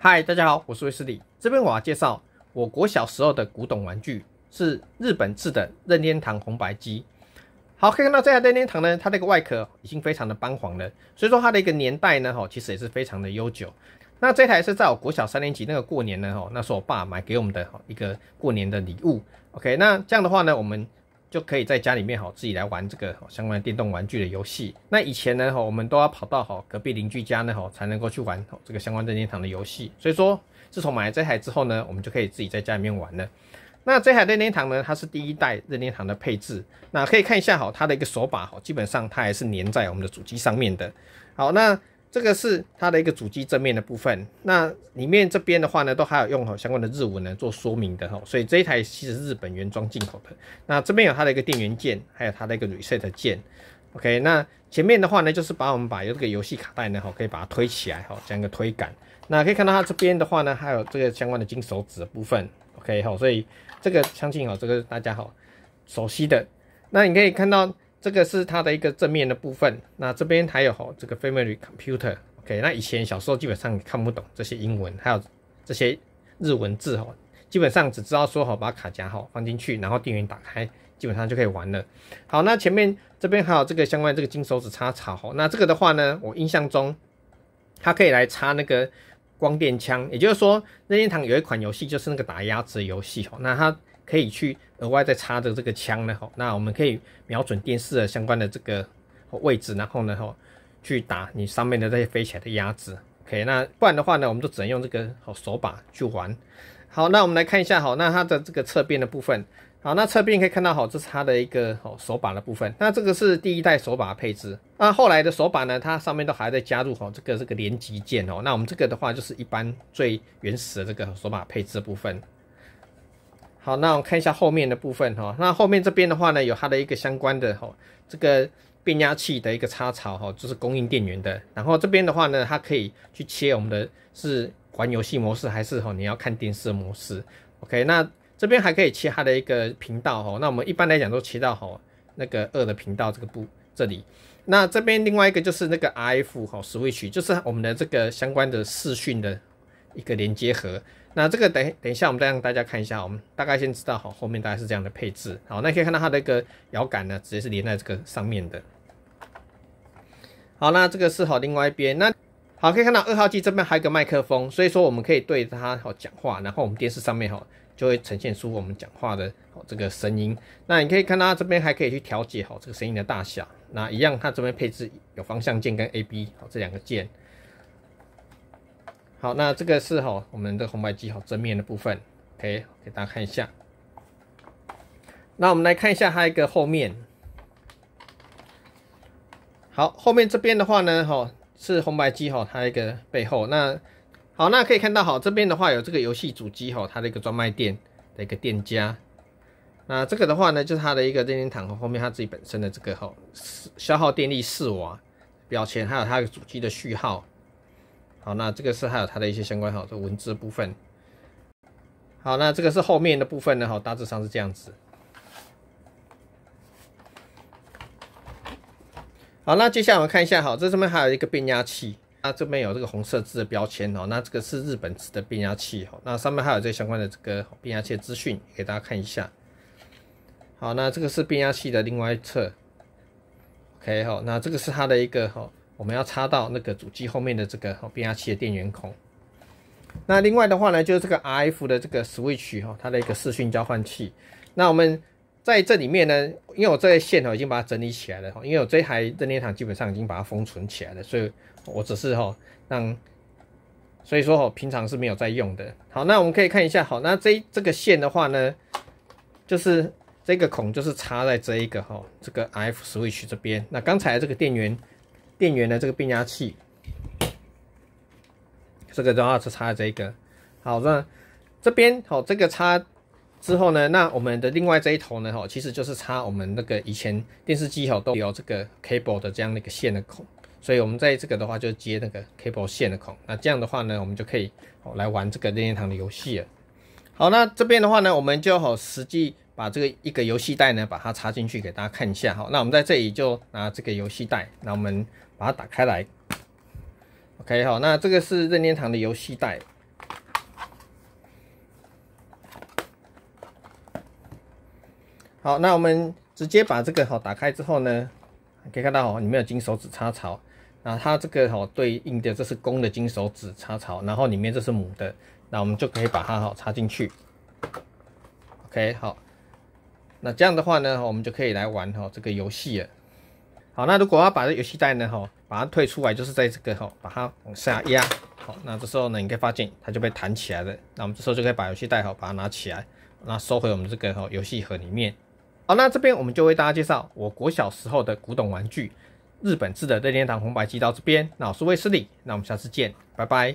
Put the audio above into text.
嗨，大家好，我是威斯利。这边我要介绍我国小时候的古董玩具，是日本制的任天堂红白机。好，可以看到这台任天堂呢，它这个外壳已经非常的斑黄了，所以说它的一个年代呢，哈，其实也是非常的悠久。那这台是在我国小三年级那个过年呢，哈，那是我爸买给我们的一个过年的礼物。OK，那这样的话呢，我们。就可以在家里面哈自己来玩这个相关的电动玩具的游戏。那以前呢哈，我们都要跑到哈隔壁邻居家呢哈才能够去玩这个相关任天堂的游戏。所以说，自从买了这台之后呢，我们就可以自己在家里面玩了。那这台任天堂呢，它是第一代任天堂的配置。那可以看一下哈，它的一个手把哈，基本上它还是粘在我们的主机上面的。好，那。这个是它的一个主机正面的部分，那里面这边的话呢，都还有用好相关的日文呢做说明的哈，所以这一台其实是日本原装进口的。那这边有它的一个电源键，还有它的一个 reset 键。OK，那前面的话呢，就是把我们把这个游戏卡带呢，哈，可以把它推起来，好，这样一个推杆。那可以看到它这边的话呢，还有这个相关的金手指的部分。OK 好，所以这个相信哈，这个大家哈熟悉的。那你可以看到。这个是它的一个正面的部分，那这边还有这个 Family Computer，OK，那以前小时候基本上看不懂这些英文，还有这些日文字哦，基本上只知道说好把卡夹好放进去，然后电源打开，基本上就可以玩了。好，那前面这边还有这个相关这个金手指插槽，那这个的话呢，我印象中它可以来插那个光电枪，也就是说任天堂有一款游戏就是那个打鸭子游戏哦，那它。可以去额外再插着这个枪呢，吼，那我们可以瞄准电视的相关的这个位置，然后呢，吼，去打你上面的这些飞起来的鸭子，OK，那不然的话呢，我们就只能用这个好手把去玩。好，那我们来看一下，好，那它的这个侧边的部分，好，那侧边可以看到，好，这是它的一个好手把的部分，那这个是第一代手把配置，那后来的手把呢，它上面都还在加入好这个这个连击键哦，那我们这个的话就是一般最原始的这个手把配置的部分。好，那我看一下后面的部分哈。那后面这边的话呢，有它的一个相关的哈，这个变压器的一个插槽哈，就是供应电源的。然后这边的话呢，它可以去切我们的是玩游戏模式还是哈你要看电视模式。OK，那这边还可以切它的一个频道哈。那我们一般来讲都切到好那个二的频道这个部这里。那这边另外一个就是那个 RF 好 switch，就是我们的这个相关的视讯的。一个连接盒，那这个等等一下，我们再让大家看一下。我们大概先知道好，后面大概是这样的配置。好，那可以看到它的一个摇杆呢，直接是连在这个上面的。好，那这个是好另外一边。那好，可以看到二号机这边还有个麦克风，所以说我们可以对它好讲话，然后我们电视上面好就会呈现出我们讲话的好这个声音。那你可以看到这边还可以去调节好这个声音的大小。那一样，它这边配置有方向键跟 A、B 好这两个键。好，那这个是哈我们的红白机哈正面的部分，OK，给大家看一下。那我们来看一下它一个后面。好，后面这边的话呢，哈是红白机哈它一个背后，那好那可以看到哈这边的话有这个游戏主机哈它的一个专卖店的一个店家，那这个的话呢就是它的一个电灯塔和后面它自己本身的这个耗消耗电力四瓦标签，还有它的主机的序号。好，那这个是还有它的一些相关哈的文字部分。好，那这个是后面的部分呢，哈，大致上是这样子。好，那接下来我们看一下，好，这上面还有一个变压器，那这边有这个红色字的标签哦，那这个是日本字的变压器，哦，那上面还有这相关的这个变压器的资讯给大家看一下。好，那这个是变压器的另外一侧，OK，好，那这个是它的一个哈。我们要插到那个主机后面的这个变压器的电源孔。那另外的话呢，就是这个 RF 的这个 switch 哈，它的一个视讯交换器。那我们在这里面呢，因为我这些线哈已经把它整理起来了哈，因为我这台任天堂基本上已经把它封存起来了，所以我只是哈让，所以说哈平常是没有在用的。好，那我们可以看一下，好，那这这个线的话呢，就是这个孔就是插在这一个哈这个 RF switch 这边。那刚才这个电源。电源的这个变压器，这个都要是插这个。好，那这边好，这个插之后呢，那我们的另外这一头呢，哈，其实就是插我们那个以前电视机好都有这个 cable 的这样的一个线的孔。所以，我们在这个的话就接那个 cable 线的孔。那这样的话呢，我们就可以哦、来玩这个任天堂的游戏了。好，那这边的话呢，我们就好实际。把这个一个游戏袋呢，把它插进去给大家看一下。哈。那我们在这里就拿这个游戏袋，那我们把它打开来。OK，好，那这个是任天堂的游戏袋。好，那我们直接把这个好打开之后呢，可以看到哦，里面有金手指插槽。那它这个好对应的这是公的金手指插槽，然后里面这是母的，那我们就可以把它好插进去。OK，好。那这样的话呢，我们就可以来玩哈这个游戏了。好，那如果要把这游戏袋呢吼把它退出来，就是在这个吼把它往下压。好，那这时候呢，你可以发现它就被弹起来了。那我们这时候就可以把游戏袋好，把它拿起来，那收回我们这个吼游戏盒里面。好，那这边我们就为大家介绍我国小时候的古董玩具——日本制的任天堂红白机。到这边，那我是威斯利。那我们下次见，拜拜。